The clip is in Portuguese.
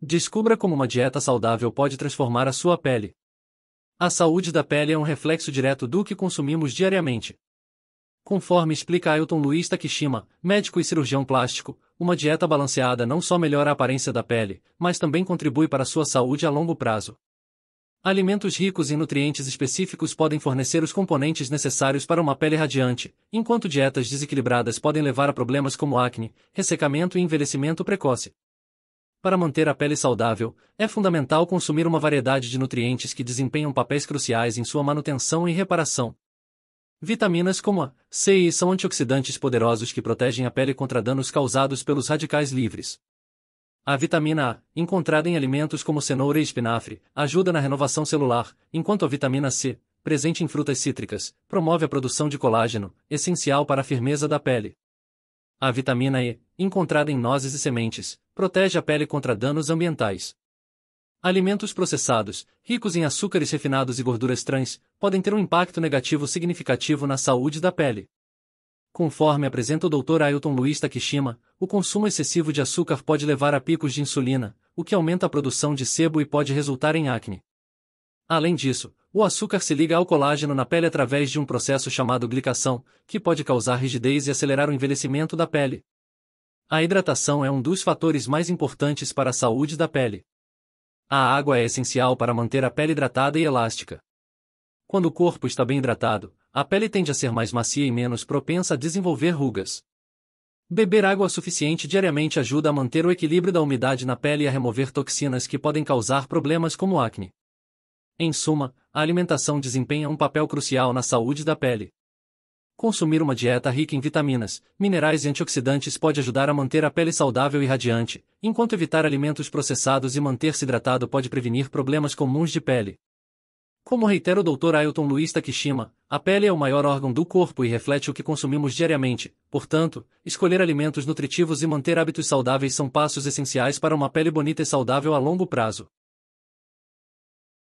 Descubra como uma dieta saudável pode transformar a sua pele. A saúde da pele é um reflexo direto do que consumimos diariamente. Conforme explica Ailton Luiz Takishima, médico e cirurgião plástico, uma dieta balanceada não só melhora a aparência da pele, mas também contribui para sua saúde a longo prazo. Alimentos ricos em nutrientes específicos podem fornecer os componentes necessários para uma pele radiante, enquanto dietas desequilibradas podem levar a problemas como acne, ressecamento e envelhecimento precoce. Para manter a pele saudável, é fundamental consumir uma variedade de nutrientes que desempenham papéis cruciais em sua manutenção e reparação. Vitaminas como A, C e são antioxidantes poderosos que protegem a pele contra danos causados pelos radicais livres. A vitamina A, encontrada em alimentos como cenoura e espinafre, ajuda na renovação celular, enquanto a vitamina C, presente em frutas cítricas, promove a produção de colágeno, essencial para a firmeza da pele. A vitamina E, encontrada em nozes e sementes, protege a pele contra danos ambientais. Alimentos processados, ricos em açúcares refinados e gorduras trans, podem ter um impacto negativo significativo na saúde da pele. Conforme apresenta o Dr. Ailton Luiz Takishima, o consumo excessivo de açúcar pode levar a picos de insulina, o que aumenta a produção de sebo e pode resultar em acne. Além disso, o açúcar se liga ao colágeno na pele através de um processo chamado glicação, que pode causar rigidez e acelerar o envelhecimento da pele. A hidratação é um dos fatores mais importantes para a saúde da pele. A água é essencial para manter a pele hidratada e elástica. Quando o corpo está bem hidratado, a pele tende a ser mais macia e menos propensa a desenvolver rugas. Beber água suficiente diariamente ajuda a manter o equilíbrio da umidade na pele e a remover toxinas que podem causar problemas como acne. Em suma, a alimentação desempenha um papel crucial na saúde da pele. Consumir uma dieta rica em vitaminas, minerais e antioxidantes pode ajudar a manter a pele saudável e radiante, enquanto evitar alimentos processados e manter-se hidratado pode prevenir problemas comuns de pele. Como reitera o Dr. Ailton Luiz Takishima, a pele é o maior órgão do corpo e reflete o que consumimos diariamente, portanto, escolher alimentos nutritivos e manter hábitos saudáveis são passos essenciais para uma pele bonita e saudável a longo prazo.